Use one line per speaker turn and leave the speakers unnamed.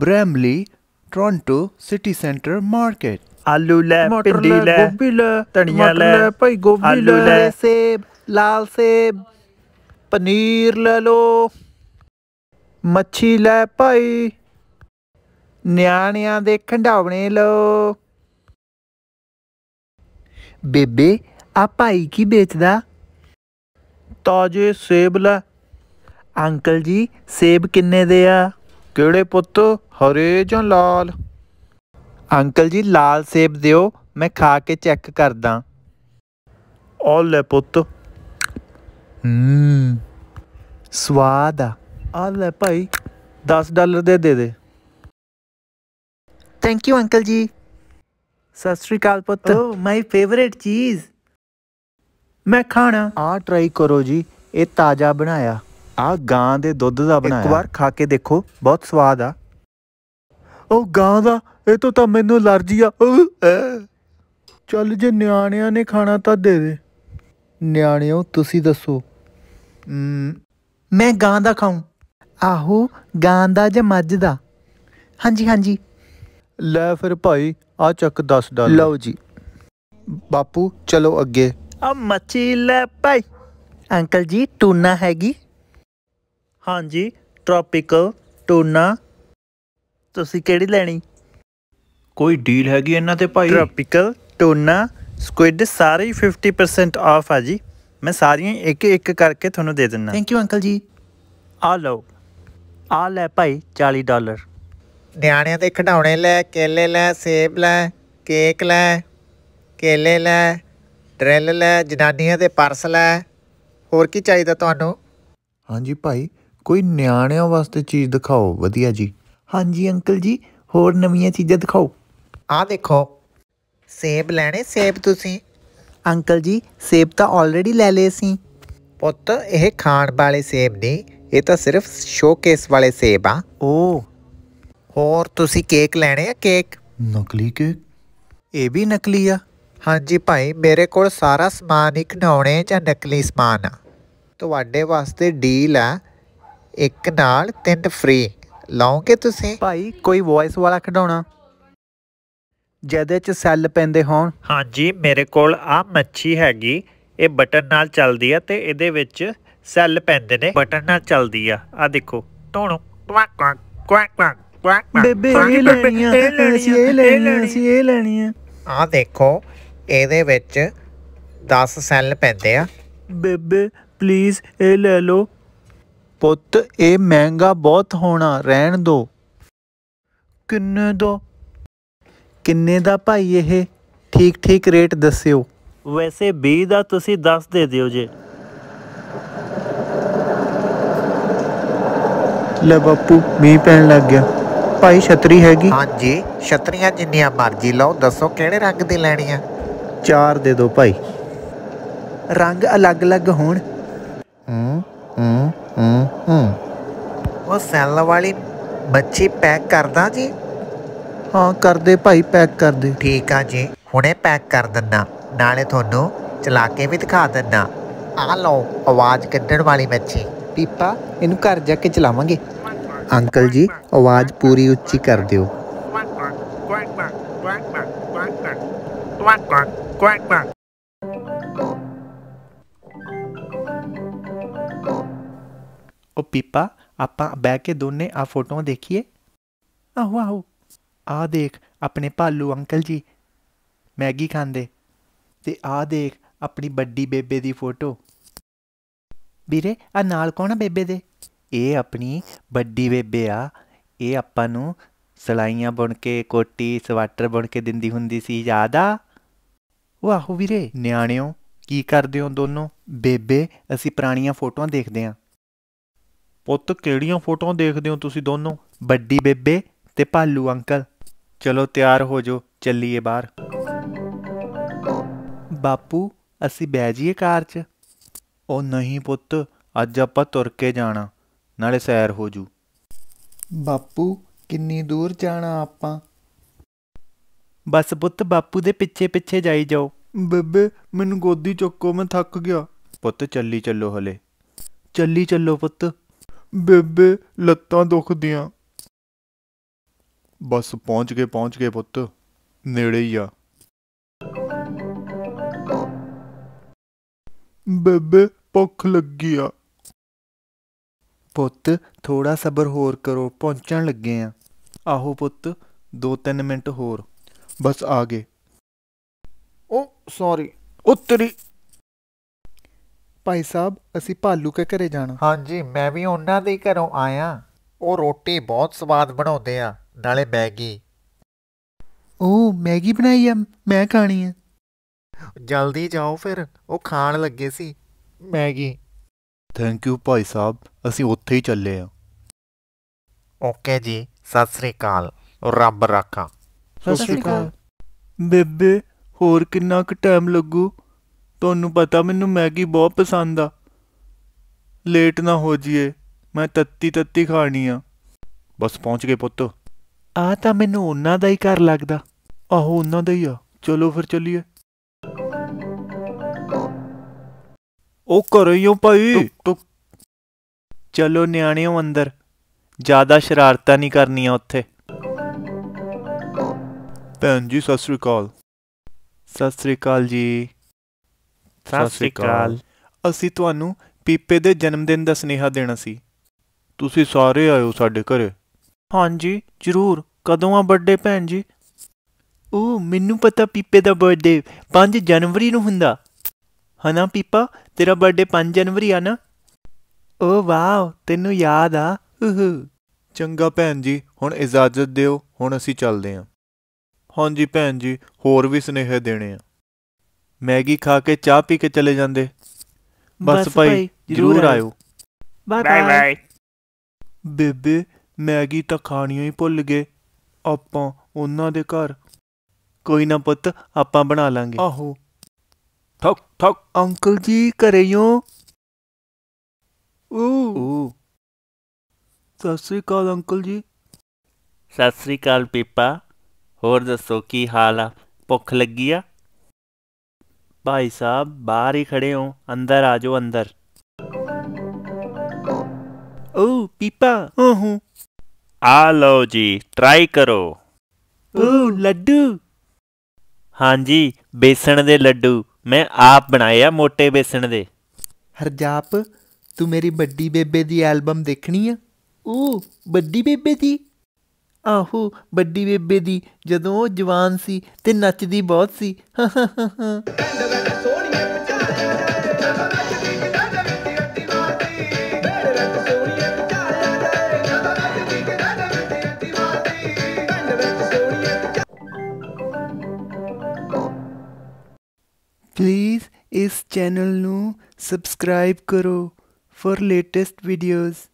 Bramley Toronto city centre market ਆਲੂ ਲੈ ਭਿੰਡੀ ਲੈ ਗੋਭੀ ਲੈ ਧਨੀਆ ਲੈ ਭਾਈ ਗੋਭੀ ਲੈ ਸੇਬ ਲਾਲ ਸੇਬ ਪਨੀਰ ਲੈ ਲੋ ਮੱਛੀ ਲੈ ਭਾਈ ਨਿਆਣਿਆਂ ਦੇ ਖੰਡਾਵਣੇ ਲੋ ਬੇਬੇ ਆ ਭਾਈ ਕੀ ਵੇਚਦਾ ਤਾਜੇ ਸੇਬ ਲੈ ਅੰਕਲ ਜੀ ਸੇਬ ਕਿੰਨੇ ਦੇ ਆ ਕਿਹੜੇ ਪੁੱਤ ਹਰੇ ਜਾਂ ਲਾਲ ਅੰਕਲ ਜੀ ਲਾਲ ਸੇਬ ਦਿਓ ਮੈਂ ਖਾ ਕੇ ਚੈੱਕ ਕਰਦਾ ਆ ਲੈ ਪੁੱਤ ਹੂੰ ਸਵਾਦ ਆ ਆ ਲੈ ਭਾਈ 10 ਡਾਲਰ ਦੇ ਦੇ ਦੇ ਥੈਂਕ ਯੂ ਅੰਕਲ ਜੀ ਸਤਿ ਸ਼੍ਰੀ ਅਕਾਲ ਪੁੱਤ ਓ ਮਾਈ ਫੇਵਰਿਟ ਚੀਜ਼ ਮੈਂ ਖਾਣਾ ਆ ਟਰਾਈ ਕਰੋ ਜੀ ਇਹ ਤਾਜ਼ਾ ਬਣਾਇਆ ਆ ਗਾਂ ਦੇ ਦੁੱਧ ਦਾ ਬਣਾਇਆ ਇੱਕ ਵਾਰ ਖਾ ਕੇ ਦੇਖੋ ਬਹੁਤ ਸਵਾਦ ਆ ਉਹ ਗਾਂ ਦਾ ਇਹ ਤੋਂ ਤਾਂ ਮੈਨੂੰ ਅਲਰਜੀ ਆ ਚੱਲ ਜੇ ਨਿਆਣਿਆਂ ਨੇ ਖਾਣਾ ਤਾਂ ਦੇ ਦੇ ਨਿਆਣਿਓ ਤੁਸੀਂ ਦੱਸੋ ਮੈਂ ਗਾਂ ਦਾ ਖਾਉਂ ਆਹੋ ਗਾਂ ਦਾ ਜਾਂ ਮੱਝ ਦਾ ਹਾਂਜੀ ਹਾਂਜੀ ਲੈ ਫਿਰ ਭਾਈ ਆ ਚੱਕ 10 ਡਾਲਰ ਲਓ ਜੀ ਬਾਪੂ ਚਲੋ ਅੱਗੇ ਆ ਮੱਛੀ ਲੈ ਭਾਈ ਅੰਕਲ ਜੀ ਟੂਨਾ ਹੈਗੀ ਹਾਂਜੀ ਟ੍ਰੋਪੀਕਲ ਟੂਨਾ ਤੁਸੀਂ ਕਿਹੜੀ ਲੈਣੀ ਕੋਈ ਡੀਲ ਹੈਗੀ ਇਹਨਾਂ ਤੇ ਭਾਈ ਟ੍ਰੋਪੀਕਲ ਟੂਨਾ ਸਕੁਇਡ ਸਾਰੇ ਹੀ 50% ਆਫ ਆ ਜੀ ਮੈਂ ਸਾਰੀਆਂ ਇੱਕ ਇੱਕ ਕਰਕੇ ਤੁਹਾਨੂੰ ਦੇ ਦਿੰਨਾ ਥੈਂਕ ਯੂ ਅੰਕਲ ਜੀ ਆ ਲਓ ਆ ਲੈ ਭਾਈ 40 ਡਾਲਰ ਨਿਆਣਿਆਂ ਦੇ ਖਡਾਉਣੇ ਲੈ ਕੇਲੇ ਲੈ ਸੇਬ ਲੈ ਕੇਕ ਲੈ ਕੇਲੇ ਲੈ ਟ੍ਰੈਲ ਲੈ ਜਨਾਨੀਆਂ ਦੇ ਪਰਸ ਲੈ ਹੋਰ ਕੀ ਚਾਹੀਦਾ ਤੁਹਾਨੂੰ ਹਾਂਜੀ ਭਾਈ ਕੋਈ ਨਿਆਣਿਆਂ ਵਾਸਤੇ ਚੀਜ਼ ਦਿਖਾਓ ਵਧੀਆ ਜੀ ਹਾਂਜੀ ਅੰਕਲ ਜੀ ਹੋਰ ਨਵੀਆਂ ਚੀਜ਼ਾਂ ਦਿਖਾਓ ਆਹ ਦੇਖੋ ਸੇਬ ਲੈਣੇ ਸੇਬ ਤੁਸੀਂ ਅੰਕਲ ਜੀ ਸੇਬ ਤਾਂ ਆਲਰੇਡੀ ਲੈ ਲਏ ਸੀ ਪੁੱਤ ਇਹ ਖਾਣ ਵਾਲੇ ਸੇਬ ਨਹੀਂ ਇਹ ਤਾਂ ਸਿਰਫ ਸ਼ੋਕੇਸ ਵਾਲੇ ਸੇਬ ਆ ਓ ਹੋਰ ਤੁਸੀਂ ਕੇਕ ਲੈਣੇ ਆ ਕੇਕ ਨਕਲੀ ਕੇਕ ਇਹ ਵੀ ਨਕਲੀ ਆ ਹਾਂਜੀ ਭਾਈ ਮੇਰੇ ਕੋਲ ਸਾਰਾ ਸਮਾਨ ਹੀ ਜਾਂ ਨਕਲੀ ਸਮਾਨ ਆ ਤੁਹਾਡੇ ਵਾਸਤੇ ਡੀਲ ਆ ਇੱਕ ਨਾਲ ਤਿੰਨ ਫ੍ਰੀ ਲਾਉਂਗੇ ਤੁਸੀਂ ਭਾਈ ਕੋਈ ਵੌਇਸ ਵਾਲਾ ਖਡਾਉਣਾ ਜਿਹਦੇ 'ਚ ਸੈੱਲ ਪੈਂਦੇ ਹੋਣ ਹਾਂਜੀ ਮੇਰੇ ਕੋਲ ਆ ਮੱਛੀ ਹੈਗੀ ਇਹ ਬਟਨ ਨਾਲ ਚੱਲਦੀ ਆ ਤੇ ਇਹਦੇ ਵਿੱਚ ਸੈੱਲ ਪੈਂਦੇ ਨੇ ਬਟਨ ਨਾਲ ਚੱਲਦੀ ਆ ਆ ਦੇਖੋ ਟੋਣੋ ਕੁਆਕ ਕੁਆਕ ਕੁਆਕ ਬੇਬੇ ਇਹ ਲੈਣੀਆਂ ਇਹ ਲੈਣੀ ਆ ਇਹ ਲੈਣੀ ਆ ਆ ਦੇਖੋ ਇਹਦੇ ਵਿੱਚ 10 ਸੈੱਲ ਪੈਂਦੇ ਆ ਬੇਬੇ ਪਲੀਜ਼ ਇਹ ਲੈ ਲਓ ਪੁੱਤ ਇਹ ਮਹਿੰਗਾ ਬਹੁਤ ਹੋਣਾ ਰਹਿਣ ਦੋ ਕਿੰਨੇ ਦੋ ਕਿੰਨੇ ਦਾ ਭਾਈ ਇਹ ਠੀਕ ਠੀਕ ਰੇਟ ਦੱਸਿਓ ਵੈਸੇ 20 ਦਾ ਤੁਸੀਂ ਦੱਸ ਦੇ ਦਿਓ ਜੇ ਲੈ ਬਾਪੂ ਮੀ ਪੈਣ ਲੱਗ ਗਿਆ ਭਾਈ ਛਤਰੀ ਹੈਗੀ ਹਾਂਜੀ ਛਤਰੀਆਂ ਜਿੰਨੀਆਂ ਮਰਜ਼ੀ ਲਓ ਦੱਸੋ ਕਿਹੜੇ ਰੰਗ ਦੀ ਲੈਣੀ ਆ ਚਾਰ ਦੇ ਦਿਓ ਭਾਈ ਰੰਗ ਅਲੱਗ-ਅਲੱਗ ਹੋਣ ਹੂੰ ਹੂੰ ਉਹ ਸੈੱਲ ਵਾਲੀ ਬੱਚੀ ਪੈਕ ਕਰਦਾ ਜੀ ਹਾਂ ਕਰਦੇ ਭਾਈ ਪੈਕ ਕਰਦੇ ਠੀਕ ਆ ਜੀ ਹੁਣੇ ਪੈਕ ਕਰ ਦਿੰਦਾ ਨਾਲੇ ਤੁਹਾਨੂੰ ਚਲਾ ਕੇ ਵੀ ਦਿਖਾ ਦਿੰਦਾ ਆ ਲਓ ਆਵਾਜ਼ ਕੱਢਣ ਵਾਲੀ ਬੱਚੀ ਪੀਪਾ ਇਹਨੂੰ ਘਰ ਜਾ ਕੇ ਚਲਾਵਾਂਗੇ ਅੰਕਲ ਜੀ ਆਵਾਜ਼ ਪੂਰੀ ਉੱਚੀ ਕਰ ਦਿਓ quack quack quack quack quack quack quack ਉਹ ਪੀਪਾ ਆਪਾਂ ਬਹਿ ਕੇ ਦੋਨੇ ਆ ਫੋਟੋਆਂ ਦੇਖੀਏ ਆਹ ਵਾਹ ਆ ਦੇਖ ਆਪਣੇ ਭਾਲੂ ਅੰਕਲ ਜੀ ਮੈਗੀ ਖਾਂਦੇ ਤੇ ਆ ਦੇਖ ਆਪਣੀ ਵੱਡੀ ਬੇਬੇ ਦੀ ਫੋਟੋ ਵੀਰੇ ਆ ਨਾਲ ਕੋਣ ਆ ਬੇਬੇ ਦੇ ਇਹ ਆਪਣੀ ਵੱਡੀ ਬੇਬੇ ਆ ਇਹ ਆਪਾਂ ਨੂੰ ਸਲਾਈਆਂ ਬੁਣ ਕੇ ਕੋਟੀ ਸਵਾਟਰ ਬੁਣ ਕੇ ਦਿੰਦੀ ਹੁੰਦੀ ਸੀ ਜਿਆਦਾ ਵਾਹ ਵੀਰੇ ਨਿਆਣਿਓ ਕੀ ਕਰਦੇ ਹੋ ਦੋਨੋਂ ਬੇਬੇ ਅਸੀਂ ਪੁਰਾਣੀਆਂ ਫੋਟੋਆਂ ਦੇਖਦੇ ਆਂ ਪੁੱਤ ਕਿਹੜੀਆਂ ਫੋਟੋਆਂ ਦੇਖਦੇ ਹੋ ਤੁਸੀਂ ਦੋਨੋਂ ਵੱਡੀ ਬੇਬੇ ਤੇ ਭਾਲੂ ਅੰਕਲ ਚਲੋ ਤਿਆਰ ਹੋ ਜਾਓ ਚੱਲੀਏ ਬਾਹਰ ਬਾਪੂ ਅਸੀਂ ਬਹਿ ਜਾਈਏ ਕਾਰ 'ਚ ਉਹ ਨਹੀਂ ਪੁੱਤ ਅੱਜ ਆਪਾਂ ਤੁਰ ਕੇ ਜਾਣਾ ਨਾਲੇ ਸੈਰ ਹੋ ਜੂ ਬਾਪੂ ਕਿੰਨੀ ਦੂਰ ਜਾਣਾ ਆਪਾਂ ਬਸ ਪੁੱਤ ਬਾਪੂ ਦੇ ਪਿੱਛੇ ਪਿੱਛੇ ਜਾਈ ਜਾਓ ਬੇਬੇ ਮੈਨੂੰ ਗੋਦੀ ਚੱਕੋ ਮੈਂ ਥੱਕ ਗਿਆ ਪੁੱਤ ਚੱਲੀ ਚੱਲੋ ਹਲੇ ਚੱਲੀ ਚੱਲੋ ਪੁੱਤ ਬੇਬੇ ਲੱਤਾਂ ਦੁਖਦੀਆਂ ਬਸ ਪਹੁੰਚ ਗਏ ਪਹੁੰਚ ਗਏ ਪੁੱਤ ਨੇੜੇ ਹੀ ਆ ਬੇਬੇ ਭੁੱਖ ਲੱਗੀ ਆ ਪੁੱਤ ਥੋੜਾ ਸਬਰ ਹੋਰ ਕਰੋ ਪਹੁੰਚਣ ਲੱਗੇ ਆ ਆਹੋ ਪੁੱਤ 2-3 ਮਿੰਟ ਹੋਰ ਬਸ ਆ ਗਏ ਓ ਸੌਰੀ ਉਤਰੀ ਭਾਈ ਸਾਹਿਬ ਅਸੀਂ ਭਾਲੂ ਕੇ ਘਰੇ ਜਾਣਾ ਹਾਂਜੀ ਮੈਂ ਵੀ ਉਹਨਾਂ ਦੇ ਘਰੋਂ ਆਇਆ ਉਹ ਰੋਟੀ ਬਹੁਤ ਸਵਾਦ ਬਣਾਉਂਦੇ ਆ ਨਾਲੇ ਮੈਗੀ ਉਹ ਮੈਗੀ ਬਣਾਈ ਆ ਮੈਂ ਖਾਣੀ ਆ ਜਲਦੀ ਜਾਓ ਫਿਰ ਉਹ ਖਾਣ ਲੱਗੇ ਸੀ ਮੈਗੀ ਥੈਂਕ ਯੂ ਭਾਈ ਸਾਹਿਬ ਅਸੀਂ ਉੱਥੇ ਹੀ ਚੱਲੇ ਆ ਓਕੇ ਜੀ ਸਤਿ ਸ੍ਰੀ ਅਕਾਲ ਰੱਬ ਰਾਖਾ ਸਤਿ ਸ੍ਰੀ ਅਕਾਲ ਬੇਬੇ ਹੋਰ ਕਿੰਨਾ ਕੁ ਟਾਈਮ ਲੱਗੂ ਤੁਹਾਨੂੰ ਪਤਾ ਮੈਨੂੰ ਮੈਗੀ ਬਹੁਤ ਪਸੰਦ ਆ ਲੇਟ ਨਾ ਹੋ ਜੀਏ ਮੈਂ ਤੱਤੀ ਤੱਤੀ ਖਾਣੀ ਆ ਬਸ ਪਹੁੰਚ ਗਏ ਪੁੱਤ ਆ ਤਾਂ ਮੈਨੂੰ ਉਹਨਾਂ ਦਾ ਹੀ ਘਰ ਲੱਗਦਾ ਆਹੋ ਉਹਨਾਂ ਦਾ ਹੀ ਆ ਚਲੋ ਫਿਰ ਚੱਲੀਏ ਉਹ ਕਰਈਓ ਭਾਈ ਟੁਕ ਚਲੋ ਨਿਆਣਿਓ ਅੰਦਰ ਜਿਆਦਾ ਸ਼ਰਾਰਤਾਂ ਨਹੀਂ ਕਰਨੀਆਂ ਉੱਥੇ ਭੈਣ ਜੀ ਸਤਿ ਸ੍ਰੀ ਅਕਾਲ ਸਤਿ ਸ੍ਰੀ ਅਕਾਲ ਜੀ ਸਤਿ ਸ੍ਰੀ ਅਕਾਲ ਅਸੀਂ ਤੁਹਾਨੂੰ ਪੀਪੇ ਦੇ ਜਨਮ ਦਿਨ ਦਾ ਸੁਨੇਹਾ ਦੇਣਾ ਸੀ ਤੁਸੀਂ ਸਾਰੇ ਆਇਓ ਸਾਡੇ ਘਰੇ ਹਾਂਜੀ ਜ਼ਰੂਰ ਕਦੋਂ ਆ ਬਰਥਡੇ ਭੈਣ ਜੀ ਉਹ ਮੈਨੂੰ ਪਤਾ ਪੀਪੇ ਦਾ ਬਰਥਡੇ 5 ਜਨਵਰੀ ਨੂੰ ਹੁੰਦਾ ਹਨਾ ਪੀਪਾ ਤੇਰਾ ਬਰਥਡੇ 5 ਜਨਵਰੀ ਆ ਨਾ ਓ ਵਾਓ ਤੈਨੂੰ ਯਾਦ ਆ ਹੂ ਚੰਗਾ ਭੈਣ ਜੀ ਹੁਣ ਇਜਾਜ਼ਤ ਦਿਓ ਹੁਣ ਅਸੀਂ ਚੱਲਦੇ ਹਾਂ ਹਾਂਜੀ ਭੈਣ ਜੀ ਹੋਰ ਵੀ ਸੁਨੇਹੇ ਦੇਣੇ ਆ ਮੈਗੀ ਖਾ ਕੇ ਚਾਹ ਪੀ ਕੇ ਚਲੇ ਜਾਂਦੇ ਬਸ ਭਾਈ ਜਰੂਰ ਆਇਓ ਬਾਏ ਬਾਏ ਬੇਬੇ ਮੈਗੀ ਤਾਂ ਖਾਣੀਆਂ ਹੀ ਭੁੱਲ ਗਏ ਆਪਾਂ ਉਹਨਾਂ ਦੇ ਘਰ ਕੋਈ ਨਾ ਪੁੱਤ ਆਪਾਂ ਬਣਾ ਲਾਂਗੇ ਆਹੋ ਠੱਕ ਠੱਕ ਅੰਕਲ ਜੀ ਕਰੇ ਹੋ ਓ ਸਤਿ ਸ੍ਰੀ ਅਕਾਲ ਅੰਕਲ ਜੀ ਸਤਿ ਸ੍ਰੀ ਅਕਾਲ ਪੀਪਾ ਹੋਰ ਦੱਸੋ ਕੀ ਹਾਲ ਆ ਭੁੱਖ ਲੱਗੀ ਆ ਸਾਹਿਬ ਬਾਹਰ ਹੀ ਖੜੇ ਹੋ ਅੰਦਰ ਆ ਜਾਓ ਅੰਦਰ ਓ ਪੀਪਾ पीपा ओहो ਆ ਲਓ ਜੀ ਟਰਾਈ ਕਰੋ ਓ ਲੱਡੂ ਹਾਂਜੀ ਬੇਸਣ ਦੇ ਲੱਡੂ ਮੈਂ ਆਪ ਬਣਾਏ ਆ ਮੋਟੇ ਬੇਸਣ ਦੇ ਹਰਜਾਪ ਤੂੰ ਮੇਰੀ ਵੱਡੀ ਬੇਬੇ ਦੀ ਐਲਬਮ ਦੇਖਣੀ ਆ ਓ ਵੱਡੀ ਬੇਬੇ ਦੀ ਆਹੋ ਵੱਡੀ ਬੇਬੇ ਦੀ ਜਦੋਂ ਉਹ ਜਵਾਨ ਸੀ ਤੇ ਨੱਚਦੀ ਬਹੁਤ ਸੀ ਪਲੀਜ਼ ਇਸ ਚੈਨਲ ਨੂੰ ਸਬਸਕ੍ਰਾਈਬ ਕਰੋ ਫॉर ਲੇਟੈਸਟ ਵੀਡੀਓਜ਼